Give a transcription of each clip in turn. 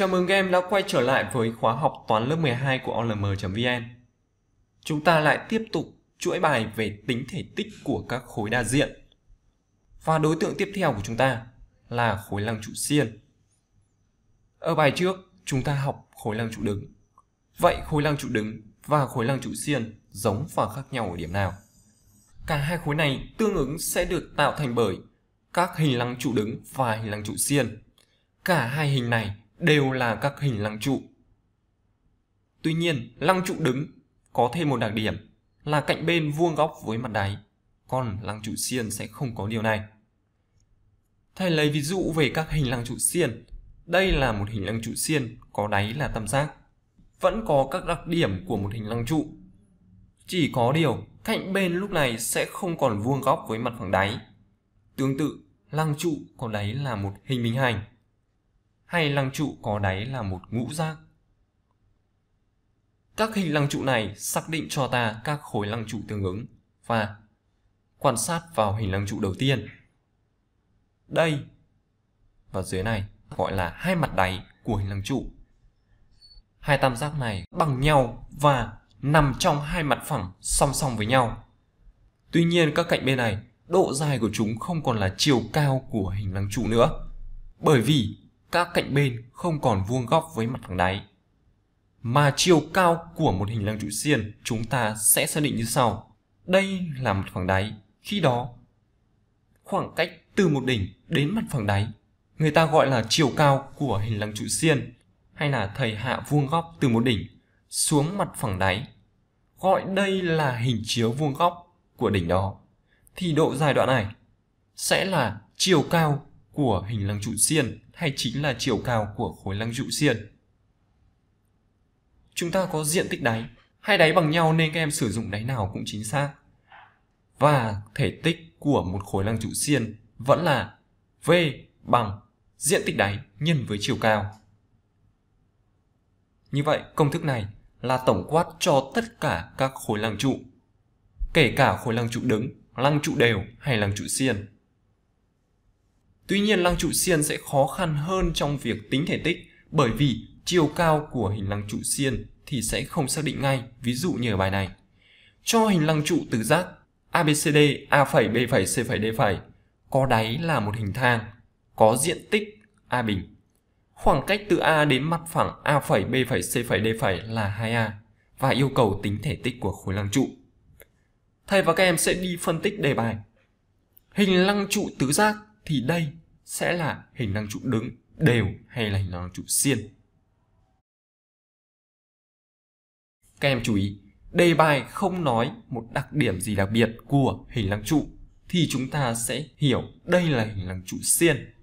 Chào mừng các em đã quay trở lại với khóa học toán lớp 12 của olm.vn. Chúng ta lại tiếp tục chuỗi bài về tính thể tích của các khối đa diện. Và đối tượng tiếp theo của chúng ta là khối lăng trụ xiên. Ở bài trước, chúng ta học khối lăng trụ đứng. Vậy khối lăng trụ đứng và khối lăng trụ xiên giống và khác nhau ở điểm nào? Cả hai khối này tương ứng sẽ được tạo thành bởi các hình lăng trụ đứng và hình lăng trụ xiên. Cả hai hình này đều là các hình lăng trụ. Tuy nhiên, lăng trụ đứng có thêm một đặc điểm là cạnh bên vuông góc với mặt đáy, còn lăng trụ xiên sẽ không có điều này. Thầy lấy ví dụ về các hình lăng trụ xiên. Đây là một hình lăng trụ xiên có đáy là tam giác. Vẫn có các đặc điểm của một hình lăng trụ. Chỉ có điều, cạnh bên lúc này sẽ không còn vuông góc với mặt phẳng đáy. Tương tự, lăng trụ có đáy là một hình bình hành hay lăng trụ có đáy là một ngũ giác. Các hình lăng trụ này xác định cho ta các khối lăng trụ tương ứng và quan sát vào hình lăng trụ đầu tiên. Đây và dưới này gọi là hai mặt đáy của hình lăng trụ. Hai tam giác này bằng nhau và nằm trong hai mặt phẳng song song với nhau. Tuy nhiên các cạnh bên này, độ dài của chúng không còn là chiều cao của hình lăng trụ nữa. Bởi vì các cạnh bên không còn vuông góc với mặt thẳng đáy. Mà chiều cao của một hình lăng trụ xiên chúng ta sẽ xác định như sau. Đây là mặt phẳng đáy, khi đó khoảng cách từ một đỉnh đến mặt phẳng đáy người ta gọi là chiều cao của hình lăng trụ xiên hay là thầy hạ vuông góc từ một đỉnh xuống mặt phẳng đáy. Gọi đây là hình chiếu vuông góc của đỉnh đó. Thì độ dài đoạn này sẽ là chiều cao của hình lăng trụ xiên hay chính là chiều cao của khối lăng trụ xiên. Chúng ta có diện tích đáy, hai đáy bằng nhau nên các em sử dụng đáy nào cũng chính xác. Và thể tích của một khối lăng trụ xiên vẫn là V bằng diện tích đáy nhân với chiều cao. Như vậy, công thức này là tổng quát cho tất cả các khối lăng trụ, kể cả khối lăng trụ đứng, lăng trụ đều hay lăng trụ xiên. Tuy nhiên lăng trụ xiên sẽ khó khăn hơn trong việc tính thể tích bởi vì chiều cao của hình lăng trụ xiên thì sẽ không xác định ngay, ví dụ như ở bài này. Cho hình lăng trụ tứ giác ABCD A', B', C', D' có đáy là một hình thang, có diện tích A bình. Khoảng cách từ A đến mặt phẳng A', B', C', D' là 2A và yêu cầu tính thể tích của khối lăng trụ. Thầy và các em sẽ đi phân tích đề bài. Hình lăng trụ tứ giác thì đây sẽ là hình năng trụ đứng đều hay là hình năng trụ xiên. Các em chú ý, đề bài không nói một đặc điểm gì đặc biệt của hình năng trụ thì chúng ta sẽ hiểu đây là hình năng trụ xiên.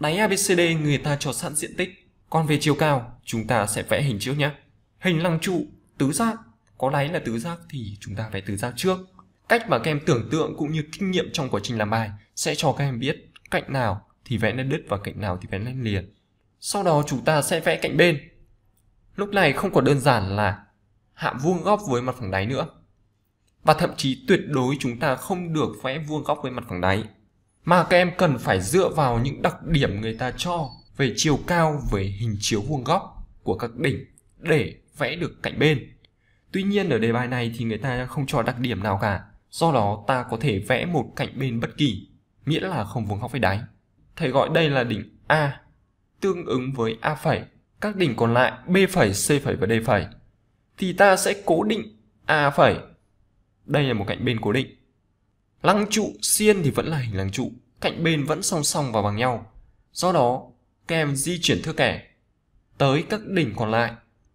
Đáy ABCD người ta cho sẵn diện tích, còn về chiều cao chúng ta sẽ vẽ hình trước nhé. Hình lăng trụ, tứ giác, có đáy là tứ giác thì chúng ta vẽ tứ giác trước. Cách mà các em tưởng tượng cũng như kinh nghiệm trong quá trình làm bài sẽ cho các em biết cạnh nào thì vẽ nét đứt và cạnh nào thì vẽ nét liền. Sau đó chúng ta sẽ vẽ cạnh bên. Lúc này không còn đơn giản là hạ vuông góc với mặt phẳng đáy nữa. Và thậm chí tuyệt đối chúng ta không được vẽ vuông góc với mặt phẳng đáy. Mà các em cần phải dựa vào những đặc điểm người ta cho về chiều cao, về hình chiếu vuông góc của các đỉnh để vẽ được cạnh bên. Tuy nhiên ở đề bài này thì người ta không cho đặc điểm nào cả. Do đó ta có thể vẽ một cạnh bên bất kỳ, nghĩa là không vuông góc với đáy thầy gọi đây là đỉnh A, tương ứng với A phẩy. Các đỉnh còn lại B phẩy, C phẩy và D phẩy. Thì ta sẽ cố định A phẩy. Đây là một cạnh bên cố định. Lăng trụ xiên thì vẫn là hình lăng trụ, cạnh bên vẫn song song và bằng nhau. Do đó, các em di chuyển thước kẻ tới các đỉnh còn lại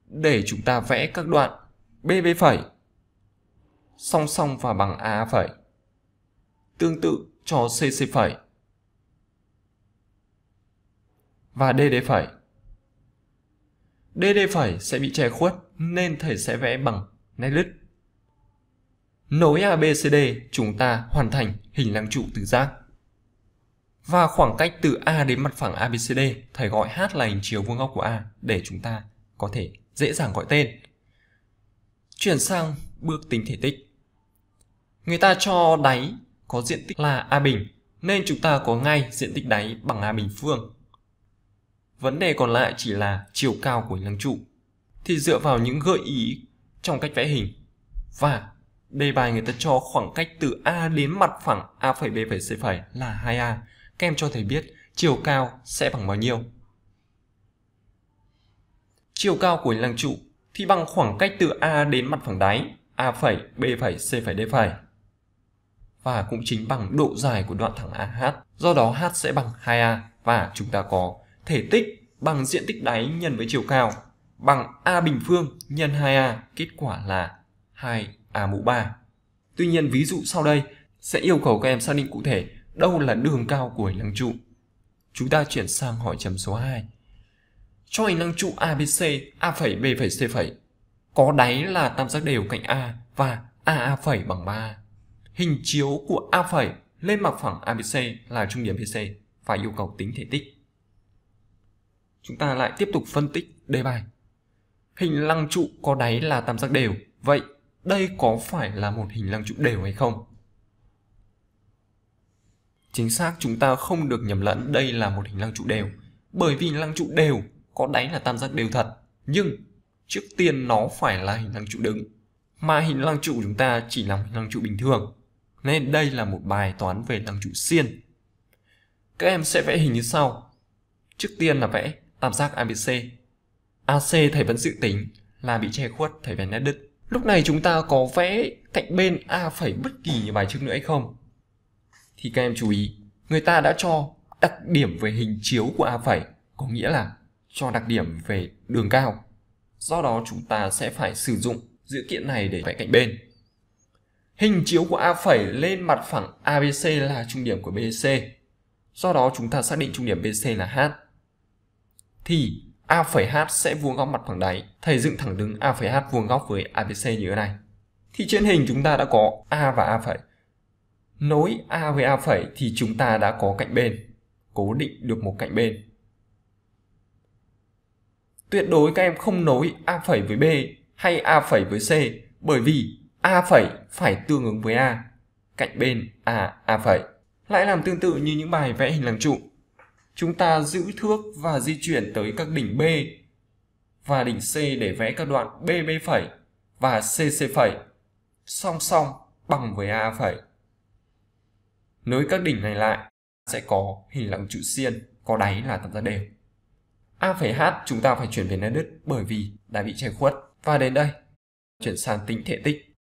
để chúng ta vẽ các đoạn BB phẩy song song và bằng A phẩy. Tương tự cho CC phẩy và dd phẩy. dd phẩy sẽ bị che khuất nên thầy sẽ vẽ bằng nét lứt. Nối ABCD chúng ta hoàn thành hình lang trụ tứ giác. Và khoảng cách từ A đến mặt phẳng ABCD, thầy gọi H là hình chiều vuông góc của A để chúng ta có thể dễ dàng gọi tên. Chuyển sang bước tính thể tích. Người ta cho đáy có diện tích là A bình, nên chúng ta có ngay diện tích đáy bằng A bình phương. Vấn đề còn lại chỉ là chiều cao của lăng trụ. Thì dựa vào những gợi ý trong cách vẽ hình và đề bài người ta cho khoảng cách từ A đến mặt phẳng A B C là 2A. Các em cho thầy biết chiều cao sẽ bằng bao nhiêu. Chiều cao của lăng trụ thì bằng khoảng cách từ A đến mặt phẳng đáy A B C D và cũng chính bằng độ dài của đoạn thẳng AH. Do đó H sẽ bằng 2A và chúng ta có thể tích bằng diện tích đáy nhân với chiều cao bằng A bình phương nhân 2A, kết quả là 2A mũ 3. Tuy nhiên ví dụ sau đây sẽ yêu cầu các em xác định cụ thể đâu là đường cao của hình lăng trụ. Chúng ta chuyển sang hỏi chấm số 2. Cho hình lăng trụ ABC, A', B', C' có đáy là tam giác đều cạnh A và AA' bằng 3 Hình chiếu của A' lên mặt phẳng ABC là trung điểm BC và yêu cầu tính thể tích chúng ta lại tiếp tục phân tích đề bài. Hình lăng trụ có đáy là tam giác đều. Vậy đây có phải là một hình lăng trụ đều hay không? Chính xác chúng ta không được nhầm lẫn đây là một hình lăng trụ đều. Bởi vì lăng trụ đều có đáy là tam giác đều thật. Nhưng trước tiên nó phải là hình lăng trụ đứng. Mà hình lăng trụ chúng ta chỉ là một hình lăng trụ bình thường. Nên đây là một bài toán về lăng trụ xiên. Các em sẽ vẽ hình như sau. Trước tiên là vẽ tam giác ABC. AC thầy vẫn dự tính là bị che khuất thầy vẽ nét đứt. Lúc này chúng ta có vẽ cạnh bên A phẩy bất kỳ như bài trước nữa hay không? Thì các em chú ý, người ta đã cho đặc điểm về hình chiếu của A phẩy, có nghĩa là cho đặc điểm về đường cao. Do đó chúng ta sẽ phải sử dụng dữ kiện này để vẽ cạnh bên. Hình chiếu của A phẩy lên mặt phẳng ABC là trung điểm của BC. Do đó chúng ta xác định trung điểm BC là H thì A'H sẽ vuông góc mặt phẳng đáy. Thầy dựng thẳng đứng A'H vuông góc với ABC như thế này. Thì trên hình chúng ta đã có A và A'. Phẩy. Nối A với A' phẩy thì chúng ta đã có cạnh bên. Cố định được một cạnh bên. Tuyệt đối các em không nối A' phẩy với B hay A' phẩy với C bởi vì A' phẩy phải tương ứng với A. Cạnh bên A, A'. Phẩy. Lại làm tương tự như những bài vẽ hình làm trụ chúng ta giữ thước và di chuyển tới các đỉnh B và đỉnh C để vẽ các đoạn BB và CC song song bằng với A Nối các đỉnh này lại sẽ có hình lăng trụ xiên có đáy là tam giác đều. A'H chúng ta phải chuyển về nơi đứt bởi vì đã bị che khuất. Và đến đây, chuyển sang tính thể tích.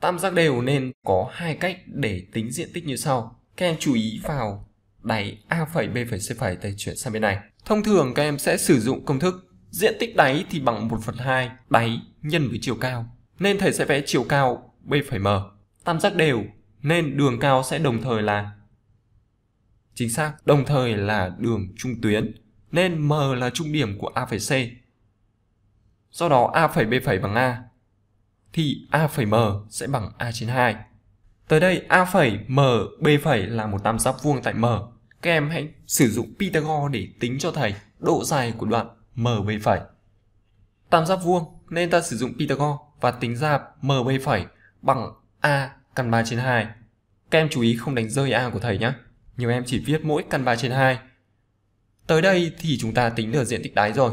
Tam giác đều nên có hai cách để tính diện tích như sau. Các em chú ý vào đáy A phẩy B phẩy C phẩy để chuyển sang bên này. Thông thường các em sẽ sử dụng công thức diện tích đáy thì bằng 1 phần 2 đáy nhân với chiều cao. Nên thầy sẽ vẽ chiều cao B phẩy M. Tam giác đều nên đường cao sẽ đồng thời là chính xác, đồng thời là đường trung tuyến nên M là trung điểm của A phẩy C. Do đó A phẩy B phẩy bằng A thì A phẩy M sẽ bằng A trên 2. Tới đây A phẩy M B phẩy là một tam giác vuông tại M các em hãy sử dụng Pythagore để tính cho thầy độ dài của đoạn m về phẩy. Tam giác vuông nên ta sử dụng Pythagore và tính ra m về phẩy bằng a căn 3 trên 2. Các em chú ý không đánh rơi a của thầy nhé. Nhiều em chỉ viết mỗi căn 3 trên 2. Tới đây thì chúng ta tính được diện tích đáy rồi.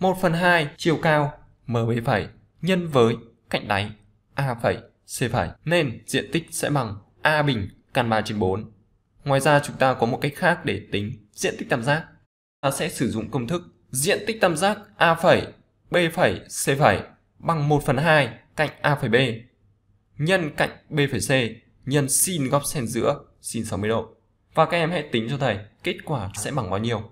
1 phần 2 chiều cao m về phẩy nhân với cạnh đáy a phải c phải nên diện tích sẽ bằng a bình căn 3 trên 4. Ngoài ra chúng ta có một cách khác để tính diện tích tam giác. Ta sẽ sử dụng công thức diện tích tam giác A', phẩy B', phẩy C' phẩy bằng 1 phần 2 cạnh A' phẩy B nhân cạnh B' phẩy C nhân sin góc xen giữa sin 60 độ. Và các em hãy tính cho thầy kết quả sẽ bằng bao nhiêu.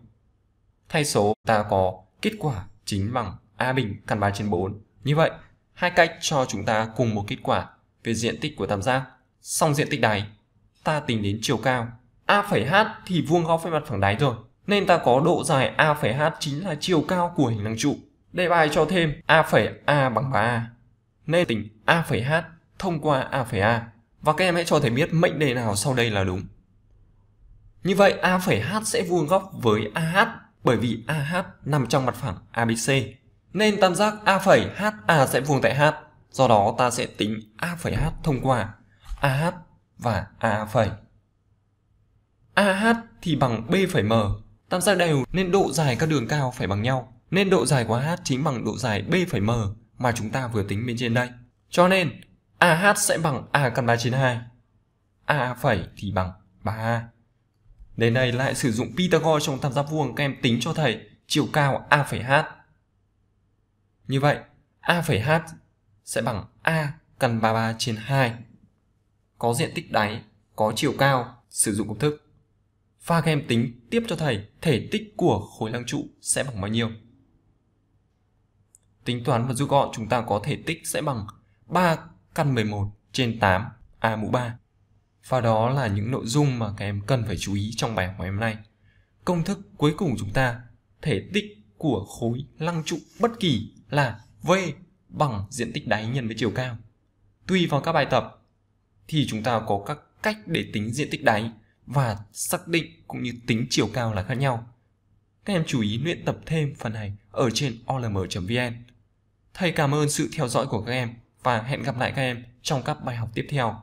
Thay số ta có kết quả chính bằng A bình căn 3 trên 4. Như vậy, hai cách cho chúng ta cùng một kết quả về diện tích của tam giác. Song diện tích đài ta tính đến chiều cao. A'H thì vuông góc với mặt phẳng đáy rồi, nên ta có độ dài A'H chính là chiều cao của hình lăng trụ. Đề bài cho thêm A'A bằng 3A, nên tính A'H thông qua A'A. Và các em hãy cho thầy biết mệnh đề nào sau đây là đúng. Như vậy A'H sẽ vuông góc với AH bởi vì AH nằm trong mặt phẳng ABC. Nên tam giác A'HA sẽ vuông tại H, do đó ta sẽ tính A'H thông qua AH và A phẩy. AH thì bằng B phẩy M, tam giác đều nên độ dài các đường cao phải bằng nhau, nên độ dài của AH chính bằng độ dài B phẩy M mà chúng ta vừa tính bên trên đây. Cho nên AH sẽ bằng A căn trên 392. A phẩy thì bằng 3A. Đến đây lại sử dụng Pythagore trong tam giác vuông các em tính cho thầy chiều cao a phẩy h. Như vậy, a phẩy h sẽ bằng A căn 33 trên 2 có diện tích đáy, có chiều cao, sử dụng công thức. Pha các tính tiếp cho thầy thể tích của khối lăng trụ sẽ bằng bao nhiêu. Tính toán và rút gọn chúng ta có thể tích sẽ bằng 3 căn 11 trên 8 A mũ 3. Và đó là những nội dung mà các em cần phải chú ý trong bài học ngày hôm nay. Công thức cuối cùng chúng ta, thể tích của khối lăng trụ bất kỳ là V bằng diện tích đáy nhân với chiều cao. Tùy vào các bài tập, thì chúng ta có các cách để tính diện tích đáy và xác định cũng như tính chiều cao là khác nhau. Các em chú ý luyện tập thêm phần này ở trên olm.vn. Thầy cảm ơn sự theo dõi của các em và hẹn gặp lại các em trong các bài học tiếp theo.